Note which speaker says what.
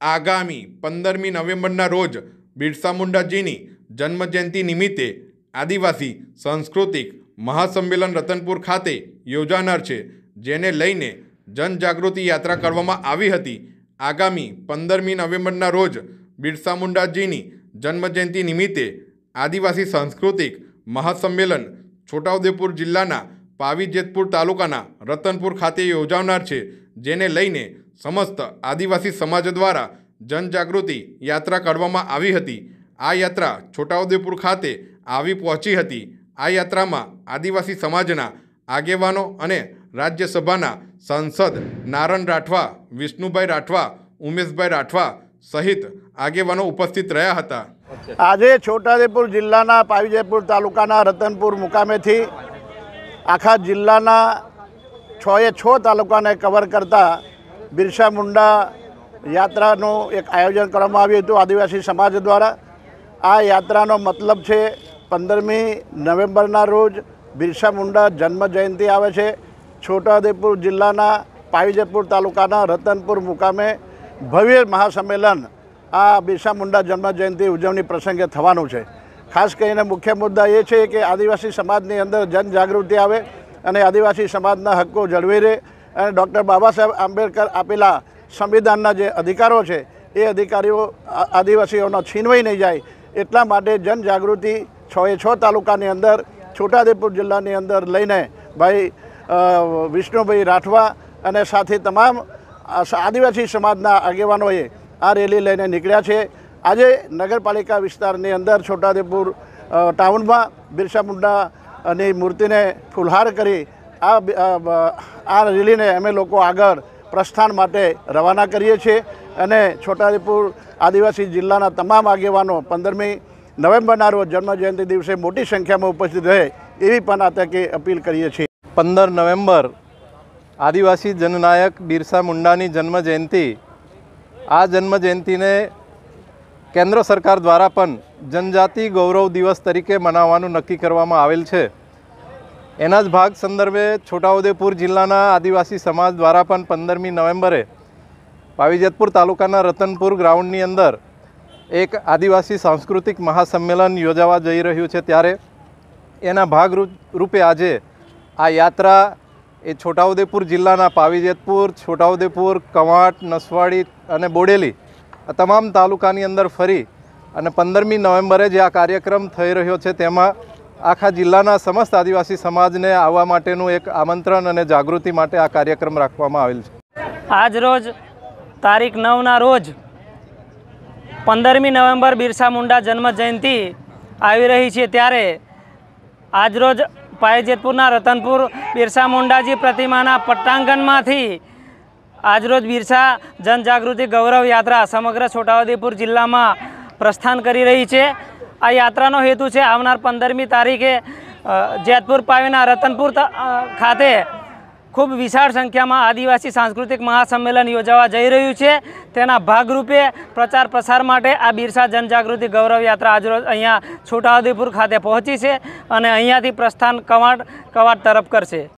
Speaker 1: આગામી પંદરમી નવેમ્બરના રોજ બિરસા મુંડાજીની જન્મજયંતિ નિમિત્તે આદિવાસી સાંસ્કૃતિક મહાસંમેલન રતનપુર ખાતે યોજાનાર છે જેને લઈને જનજાગૃતિ યાત્રા કરવામાં આવી હતી આગામી પંદરમી નવેમ્બરના રોજ બિરસા મુંડાજીની જન્મજયંતિ નિમિત્તે આદિવાસી સાંસ્કૃતિક મહાસંમેલન છોટાઉદેપુર જિલ્લાના પાવીજેતપુર તાલુકાના રતનપુર ખાતે યોજાનાર છે જેને લઈને સમસ્ત આદિવાસી સમાજ દ્વારા જનજાગૃતિ યાત્રા કાઢવામાં આવી હતી આ યાત્રા છોટાઉદેપુર ખાતે આવી પહોંચી હતી આ યાત્રામાં આદિવાસી સમાજના આગેવાનો અને રાજ્યસભાના સાંસદ નારણ રાઠવા વિષ્ણુભાઈ રાઠવા ઉમેશભાઈ રાઠવા સહિત આગેવાનો
Speaker 2: ઉપસ્થિત રહ્યા હતા આજે છોટાઉદેપુર જિલ્લાના પાવીજયપુર તાલુકાના રતનપુર મુકામેથી આખા જિલ્લાના છ એ છ તાલુકાને કવર કરતાં બિરસા મુંડા યાત્રાનું એક આયોજન કરવામાં આવ્યું હતું આદિવાસી સમાજ દ્વારા આ યાત્રાનો મતલબ છે પંદરમી નવેમ્બરના રોજ બિરસા મુંડા જન્મ જયંતિ આવે છે છોટાઉદેપુર જિલ્લાના પાવીજેપુર તાલુકાના રતનપુર મુકામે ભવ્ય મહાસંમેલન આ બિરસા મુંડા જન્મ જયંતિ ઉજવણી પ્રસંગે થવાનું છે ખાસ કરીને મુખ્ય મુદ્દા એ છે કે આદિવાસી સમાજની અંદર જનજાગૃતિ આવે અને આદિવાસી સમાજના હક્કો જળવી રહે અને ડૉક્ટર બાબા સાહેબ આંબેડકર આપેલા સંવિધાનના જે અધિકારો છે એ અધિકારીઓ આદિવાસીઓનો છીનવાઈ નહીં જાય એટલા માટે જનજાગૃતિ છ એ છ તાલુકાની અંદર છોટાદેપુર જિલ્લાની અંદર લઈને ભાઈ વિષ્ણુભાઈ રાઠવા અને સાથે તમામ આદિવાસી સમાજના આગેવાનોએ આ રેલી લઈને નીકળ્યા છે આજે નગરપાલિકા વિસ્તારની અંદર છોટાદેપુર ટાઉનમાં બિરસા મુંડાની મૂર્તિને ફુલહાર કરી આ આ રેલીને અમે લોકો આગળ પ્રસ્થાન માટે રવાના કરીએ છીએ અને છોટાઉદેપુર આદિવાસી જિલ્લાના તમામ આગેવાનો પંદરમી નવેમ્બરના રોજ જન્મજયંતિ દિવસે મોટી સંખ્યામાં ઉપસ્થિત રહે એવી પણ આ તકે અપીલ કરીએ છીએ પંદર નવેમ્બર આદિવાસી
Speaker 3: જનનાયક બિરસા મુંડાની જન્મજયંતિ આ જન્મજયંતિને કેન્દ્ર સરકાર દ્વારા પણ જનજાતિ ગૌરવ દિવસ તરીકે મનાવવાનું નક્કી કરવામાં આવેલ છે એના જ ભાગ સંદર્ભે છોટાઉદેપુર જિલ્લાના આદિવાસી સમાજ દ્વારા પણ પંદરમી નવેમ્બરે પાવીજતપુર તાલુકાના રતનપુર ગ્રાઉન્ડની અંદર એક આદિવાસી સાંસ્કૃતિક મહાસંમેલન યોજાવા જઈ રહ્યું છે ત્યારે એના ભાગ રૂપે આજે આ યાત્રા એ છોટાઉદેપુર જિલ્લાના પાવીજેતપુર છોટાઉદેપુર કવાંટ નસવાડી અને બોડેલી આ તમામ તાલુકાની અંદર ફરી અને પંદરમી નવેમ્બરે જે આ કાર્યક્રમ થઈ રહ્યો છે તેમાં આખા જિલ્લાના સમસ્ત આદિવાસી સમાજને આવવા માટેનું એક આમંત્રણ અને જાગૃતિ માટે આ કાર્યક્રમ રાખવામાં
Speaker 1: આવેલ છે
Speaker 4: આજ રોજ તારીખ નવના રોજ પંદરમી નવેમ્બર બિરસા મુંડા જન્મ જયંતિ આવી રહી છે ત્યારે આજરોજ પાયજેતપુરના રતનપુર બિરસા મુંડાજી પ્રતિમાના પટ્ટાંગણમાંથી આજરોજ બિરસા જનજાગૃતિ ગૌરવ યાત્રા સમગ્ર છોટાઉદેપુર જિલ્લામાં પ્રસ્થાન કરી રહી છે આ યાત્રાનો હેતુ છે આવનાર પંદરમી તારીખે જેતપુર પાવીના રતનપુર ખાતે ખૂબ વિશાળ સંખ્યામાં આદિવાસી સાંસ્કૃતિક મહાસંમેલન યોજાવા જઈ રહ્યું છે તેના ભાગરૂપે પ્રચાર પ્રસાર માટે આ બિરસા જનજાગૃતિ ગૌરવ યાત્રા આજરોજ અહીંયા છોટાઉદેપુર ખાતે પહોંચી છે અને અહીંયાથી પ્રસ્થાન કવાડ કવાડ તરફ કરશે